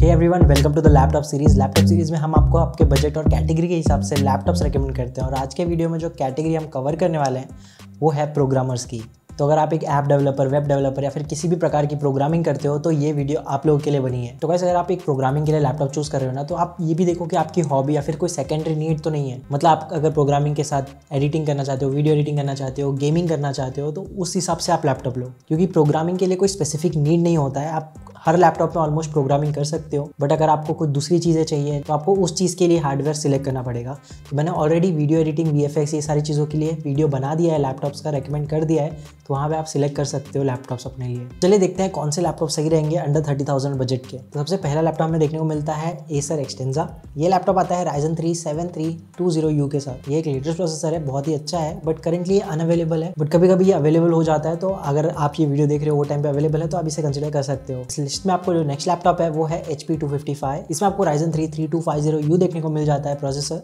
hey everyone welcome to the laptop series laptop series में हम आपको आपके बजट और कैटेगरी के हिसाब से लैपटॉप्स रेकमेंड करते हैं और आज के वीडियो में जो कैटेगरी हम कवर करने वाले हैं वो है प्रोग्रामर्स की तो अगर आप एक ऐप डेवलपर वेब डेवलपर या फिर किसी भी प्रकार की प्रोग्रामिंग करते हो तो ये वीडियो आप लोगों के लिए बनी है तो कैसे अगर आप एक प्रोग्रामिंग के लिए लैपटॉप चूज़ कर रहे हो ना तो आप ये भी देखो कि आपकी हॉबी या फिर कोई सेकेंडरी नीड तो नहीं है मतलब आप अगर प्रोग्रामिंग के साथ एडिटिंग करना चाहते हो वीडियो एडिटिंग करना चाहते हो गेमिंग करना चाहते हो तो उस हिसाब से आप लैपटॉप लो क्योंकि प्रोग्रामिंग के लिए कोई स्पेसिफिक नीड नहीं होता है आप हर लैपटॉप में ऑलमोस्ट प्रोग्रामिंग कर सकते हो बट अगर आपको कुछ दूसरी चीज़ें चाहिए तो आपको उस चीज़ के लिए हार्डवेयर सिलेक्ट करना पड़ेगा तो मैंने ऑलरेडी वीडियो एडिटिंग वी ये सारी चीज़ों के लिए वीडियो बना दिया है लैपटॉप्स का रिकमेंड कर दिया है तो वहाँ पर आप सिलेक्ट कर सकते हो लैपटॉप्स अपने लिए चलिए देखते हैं कौन से लैपटॉप सही रहेंगे अंडर थर्टी थाउजेंड बजट के तो सबसे पहला लैपटॉप हमें देखने को मिलता है एसर एक्सटेंजा ये लैपटॉप आता है Ryzen three seven three two zero U के साथ ये एक लेटेस्ट प्रोसेसर है बहुत ही अच्छा है बट करेंटली अनअवेलेबल है बट कभी कभी ये अवेलेबल हो जाता है तो अगर आप ये वीडियो देख रहे हो वो टाइम पे अवेलेबल है तो आप इसे कंसिडर कर सकते हो इसमें आपको जो नेक्स्ट लैपटॉप है वो है H P two fifty five इसमें आपको Ryzen three three two five zero U देखने को मिल जाता है प्रोसेसर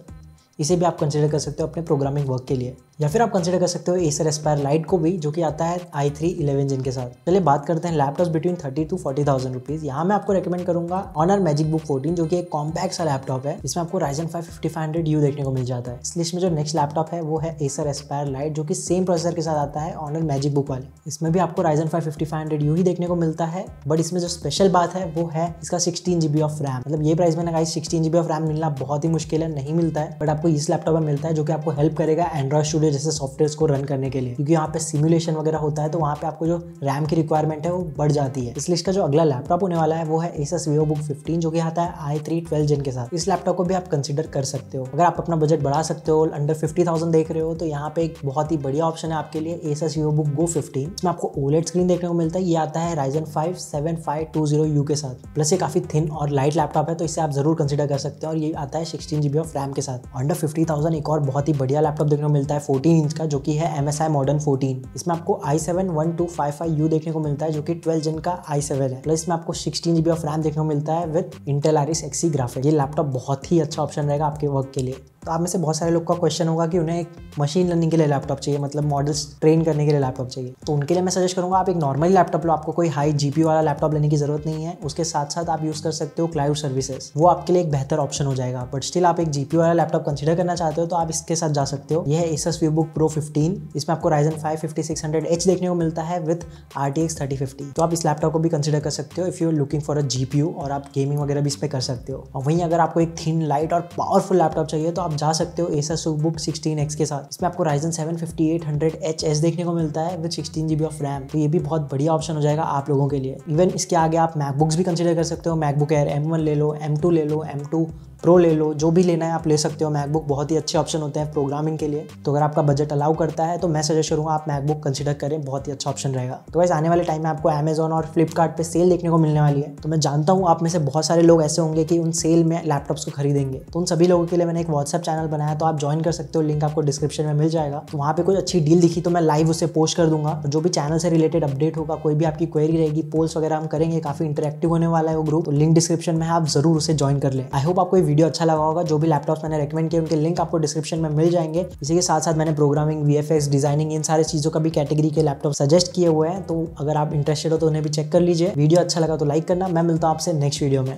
इसे भी आप कंसिडर कर सकते हो अपने प्रोग्रामिंग वर्क के लिए या फिर आप कंसिडर कर सकते हो एसर एस्पायर लाइट को भी जो कि आता है आई थ्री इलेवन जिन के साथ चलिए बात करते हैं laptop between thirty to forty thousand rupees यहाँ मैं आपको रेकमेंड करूंगा ऑनर मैजिक बुक फोर्टीन जो कि एक कॉम्पैक्ट सा लैपटॉप है इसमें आपको Ryzen five fifty five hundred U देखने को मिल जाता है इस लिस्ट में जो नेक्स्ट लैपटॉप है वो है एसर एस्पायर लाइट जो कि सेम प्रोसेसर के साथ आता है ऑनर मैजिक बुक वाले इसमें भी आपको Ryzen five fifty five hundred U ही देखने को मिलता है बट इसमें जो स्पेशल बात है वो है इसका सिक्सटीन जीबी ऑफ रैम मतलब ये प्राइस में लगाई सिक्सटीन जीबी ऑफ रैम मिलना बहुत ही मुश्किल है नहीं मिलता है बट आपको इस लैपटॉप में मिलता है जो कि आपको हेल्प करेगा एंड्रॉइड स्टूडियो जैसे सॉफ्टवेयर को रन करने के लिए क्योंकि यहाँ पे सिमुलेशन वगैरह होता है तो वहाँ पे आपको जो रैम की रिक्वायरमेंट है वो बढ़ जाती है इसलिए इसका जो अगला लैपटॉप होने वाला है वो है एस वीवो बुक फिफ्टीन जो कि आता है आई थ्री ट्वेल्व जिन के साथ इस लैपटॉप को भी आप कंसिडर कर सकते हो अगर आप अपना बजट बढ़ा सकते हो अंडर फिफ्टी थाउजेंड देख रहे हो तो यहाँ पे एक बहुत ही बढ़िया ऑप्शन है आपके लिए Asus Vivobook go fifteen इसमें आपको ओलेट स्क्रीन देखने को मिलता है ये आता है Ryzen five seven five two zero U के साथ प्लस ये काफी थिन और लाइट लैपटॉप है तो इसे आप जरूर कंसिडर कर सकते हो और ये आता है सिक्सटीन जीबी ऑफ रैम के साथ अंडर फिफ्टी थाउजेंड एक और बहुत ही बढ़िया लैपटॉप देखने को मिलता है 14 इंच का जो कि है M S I modern fourteen इसमें आपको I seven one two five five U देखने को मिलता है जो कि ट्वेल्व जन का आई सेवन है प्लस इसमें आपको सिक्सटीन जीबी ऑफ रैम देखने को मिलता है with Intel Iris Xe graphic ये लैपटॉप बहुत ही अच्छा ऑप्शन रहेगा आपके वर्क के लिए तो आप में से बहुत सारे लोग का क्वेश्चन होगा कि उन्हें एक मशीन लर्निंग के लिए लैपटॉप चाहिए मतलब मॉडल्स ट्रेन करने के लिए लैपटॉप चाहिए तो उनके लिए मैं सजेस्ट करूँगा आप एक नॉर्मल लैपटॉप लो आपको कोई हाई जी वाला लैपटॉप लेने की जरूरत नहीं है उसके साथ साथ आप यूज़ कर सकते हो क्लाउड सर्विसेज वो आपके लिए एक बेहतर ऑप्शन हो जाएगा बट स्टिल आप एक जी वाला लैपटॉप कंसिडर करना चाहते हो तो आप इसके साथ जा सकते हो यह है एसस व्यूबुक प्रो फिफ्टीन इसमें आपको Ryzen five fifty six hundred H देखने को मिलता है with R T X thirty fifty तो आप इस लैपटॉप को भी कंसिडर कर सकते हो if you looking for a G और आप गेमिंग वगैरह भी इस पर कर सकते हो और वहीं अगर आपको एक थिन लाइट और पावरफुल लैपटॉप चाहिए तो आप आप जा सकते हो एसा सुक बुक सिक्सटीन एक्स के साथ इसमें आपको Ryzen seven fifty eight hundred H S देखने को मिलता है with sixteen GB of RAM तो ये भी बहुत बढ़िया ऑप्शन हो जाएगा आप लोगों के लिए इवन इसके आगे आप मैकबुक्स भी कंसिडर कर सकते हो मैकबुक एयर एम वन ले लो एम टू ले लो एम टू प्रो ले लो जो भी लेना है आप ले सकते हो मैकबुक बहुत ही अच्छे ऑप्शन होते हैं प्रोग्रामिंग के लिए तो अगर आपका बजट अलाउ करता है तो मैं सजेस्ट करूँगा आप मैकबुक कंसिडर करें बहुत ही अच्छा ऑप्शन रहेगा तो वैसे आने वाले टाइम में आपको अमेजन और फ्लिपकार्ट सेल देखने को मिलने वाली है तो मैं जानता हूँ आप में से बहुत सारे लोग ऐसे होंगे कि उन सेल में लैपटॉप्स को खरीदेंगे तो उन सभी लोगों के लिए मैंने एक व्हाट्सअप चैनल बनाया तो आप ज्वाइन कर सकते हो लिंक आपको डिस्क्रिप्शन में मिल जाएगा तो वहाँ पे कुछ अच्छी डील दिखी तो मैं लाइव उसे पोस्ट कर दूंगा जो भी चैनल से रिलेटेड अपडेट होगा कोई भी आपकी क्वेरी रहेगी पोल्स वगैरह हम करेंगे काफी इंटरेक्टिव होने वाला है वो ग्रुप तो लिंक डिस्क्रिप्शन में आप जरूर उसे ज्वाइन कर ले आई होप आपको वीडियो अच्छा लगा होगा जो भी लैपटॉप मैंने रिकमेंड किए उनके लिंक आपको डिस्क्रिप्शन में मिल जाएंगे इसी के साथ साथ मैंने प्रोग्रामिंग वी डिजाइनिंग इन सारी चीज़ों का भी कैटेगरी के लैपटॉप सजेस्ट किए हुए हैं तो अगर आप इंटरेस्टेड हो तो उन्हें भी चेक कर लीजिए वीडियो अच्छा लगा तो लाइक करना मैं मिलता हूँ आपसे नेक्स्ट वीडियो में